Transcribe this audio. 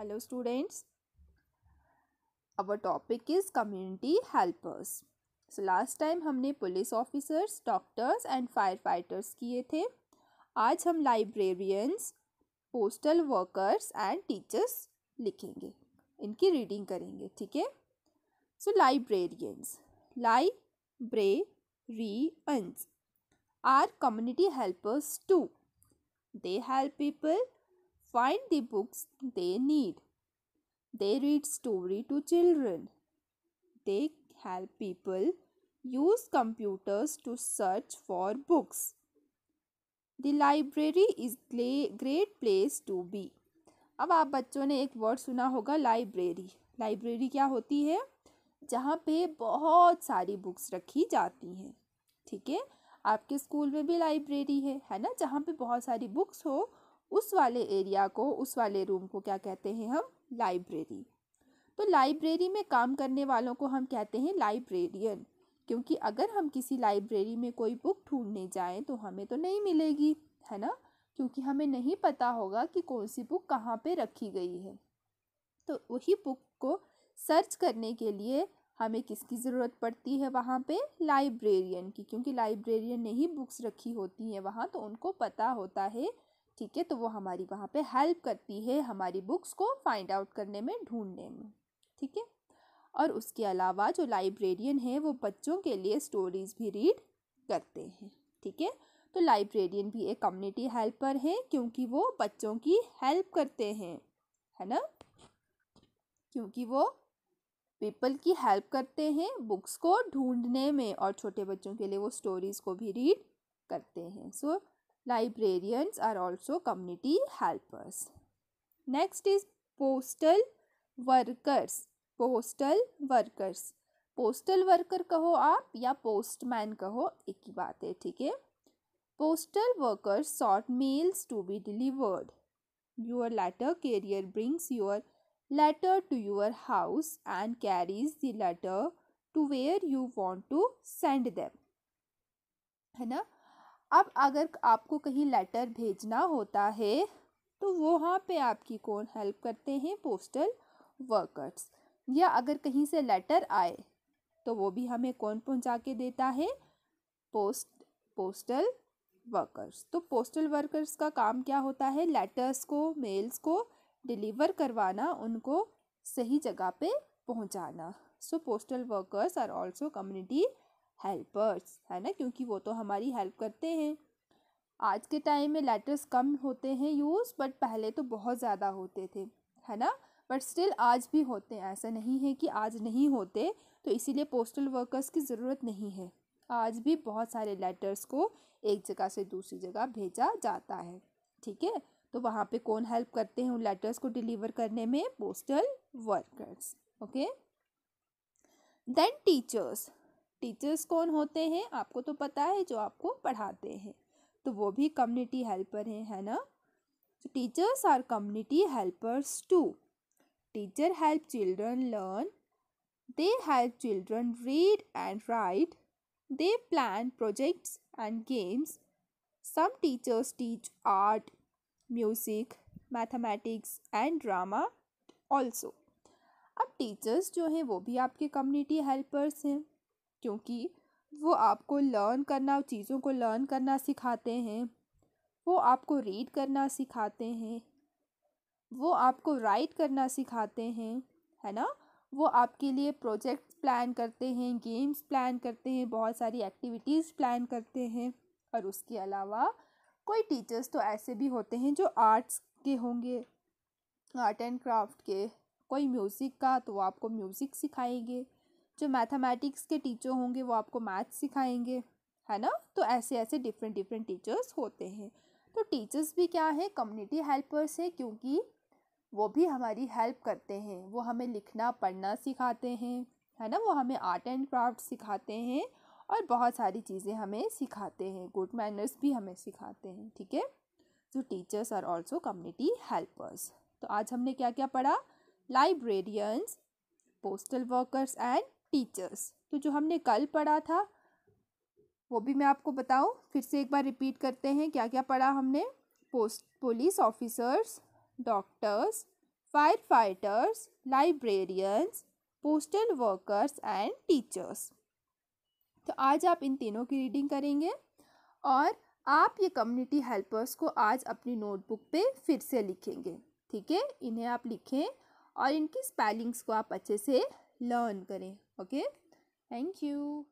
Hello students our topic is community helpers so last time हमने police officers doctors and fire fighters किए थे आज हम librarians postal workers and teachers लिखेंगे इनकी रीडिंग करेंगे ठीक है सो librarians lie librarians are community helpers to they help people find the books they need. They read story to children. They help people use computers to search for books. The library is great place to be. अब आप बच्चों ने एक word सुना होगा library library क्या होती है जहाँ पे बहुत सारी बुक्स रखी जाती हैं ठीक है आपके स्कूल में भी लाइब्रेरी है है ना जहाँ पे बहुत सारी बुक्स हो उस वाले एरिया को उस वाले रूम को क्या कहते हैं हम लाइब्रेरी तो लाइब्रेरी में काम करने वालों को हम कहते हैं लाइब्रेरियन क्योंकि अगर हम किसी लाइब्रेरी में कोई बुक ढूंढने जाएं तो हमें तो नहीं मिलेगी है ना क्योंकि हमें नहीं पता होगा कि कौन सी बुक कहाँ पे रखी गई है तो वही बुक को सर्च करने के लिए हमें किसकी ज़रूरत पड़ती है वहाँ पे लाइब्रेरियन की क्योंकि लाइब्रेरियन ने ही बुक्स रखी होती हैं वहाँ तो उनको पता होता है ठीक है तो वो हमारी वहाँ पे हेल्प करती है हमारी बुक्स को फाइंड आउट करने में ढूंढने में ठीक है और उसके अलावा जो लाइब्रेरियन है वो बच्चों के लिए स्टोरीज़ भी रीड करते हैं ठीक है तो लाइब्रेरियन भी एक कम्युनिटी हेल्पर है क्योंकि वो बच्चों की हेल्प करते हैं है ना क्योंकि वो पीपल की हेल्प करते हैं बुक्स को ढूंढने में और छोटे बच्चों के लिए वो स्टोरीज़ को भी रीड करते हैं so so, Librarians are also community helpers. Next is postal workers. Postal workers. Postal worker कहो आप या पोस्टमैन कहो एक ही बात है ठीक है postal workers sort mails to be delivered your letter carrier brings your letter to your house and carries the letter to where you want to send them है ना अब अगर आपको कहीं लेटर भेजना होता है तो वहाँ पे आपकी कौन हेल्प करते हैं पोस्टल वर्कर्स या अगर कहीं से लेटर आए तो वो भी हमें कौन पहुँचा के देता है पोस्ट पोस्टल वर्कर्स तो पोस्टल वर्कर्स का काम क्या होता है लेटर्स को मेल्स को डिलीवर करवाना उनको सही जगह पे पहुंचाना so postal workers are also community helpers है ना क्योंकि वो तो हमारी हेल्प करते हैं आज के टाइम में लेटर्स कम होते हैं यूज़ बट पहले तो बहुत ज़्यादा होते थे है ना बट स्टिल आज भी होते हैं ऐसा नहीं है कि आज नहीं होते तो इसीलिए पोस्टल वर्कर्स की ज़रूरत नहीं है आज भी बहुत सारे लेटर्स को एक जगह से दूसरी जगह भेजा जाता है ठीक है तो वहाँ पे कौन हेल्प करते हैं उन लेटर्स को डिलीवर करने में postal workers okay then teachers teachers कौन होते हैं आपको तो पता है जो आपको पढ़ाते हैं तो वो भी कम्युनिटी हेल्पर हैं है ना तो teachers are community helpers to teacher help children learn they help children read and write they plan projects and games some teachers teach art music mathematics and drama also अब टीचर्स जो हैं वो भी आपके कम्युनिटी हेल्पर्स हैं क्योंकि वो आपको लर्न करना चीज़ों को लर्न करना सिखाते हैं वो आपको रीड करना सिखाते हैं वो आपको राइट करना सिखाते हैं है ना वो आपके लिए प्रोजेक्ट्स प्लान करते हैं गेम्स प्लान करते हैं बहुत सारी एक्टिविटीज़ प्लान करते हैं और उसके अलावा कोई टीचर्स तो ऐसे भी होते हैं जो आर्ट्स के होंगे आर्ट एंड क्राफ्ट के कोई म्यूज़िक का तो वो आपको म्यूज़िक सिखाएंगे जो मैथमेटिक्स के टीचर होंगे वो आपको मैथ सिखाएंगे है ना तो ऐसे ऐसे डिफरेंट डिफरेंट टीचर्स होते हैं तो टीचर्स भी क्या है कम्युनिटी हेल्पर्स है क्योंकि वो भी हमारी हेल्प करते हैं वो हमें लिखना पढ़ना सिखाते हैं है ना वो हमें आर्ट एंड क्राफ्ट सिखाते हैं और बहुत सारी चीज़ें हमें सिखाते हैं गुड मैनर्स भी हमें सिखाते हैं ठीक है जो teachers are also community helpers तो आज हमने क्या क्या पढ़ा librarians postal workers and teachers तो जो हमने कल पढ़ा था वो भी मैं आपको बताऊं फिर से एक बार रिपीट करते हैं क्या क्या पढ़ा हमने post police officers doctors fire fighters librarians postal workers and teachers तो आज आप इन तीनों की रीडिंग करेंगे और आप ये कम्युनिटी हेल्पर्स को आज अपनी नोटबुक पे फिर से लिखेंगे ठीक है इन्हें आप लिखें और इनकी स्पेलिंग्स को आप अच्छे से लर्न करें ओके थैंक यू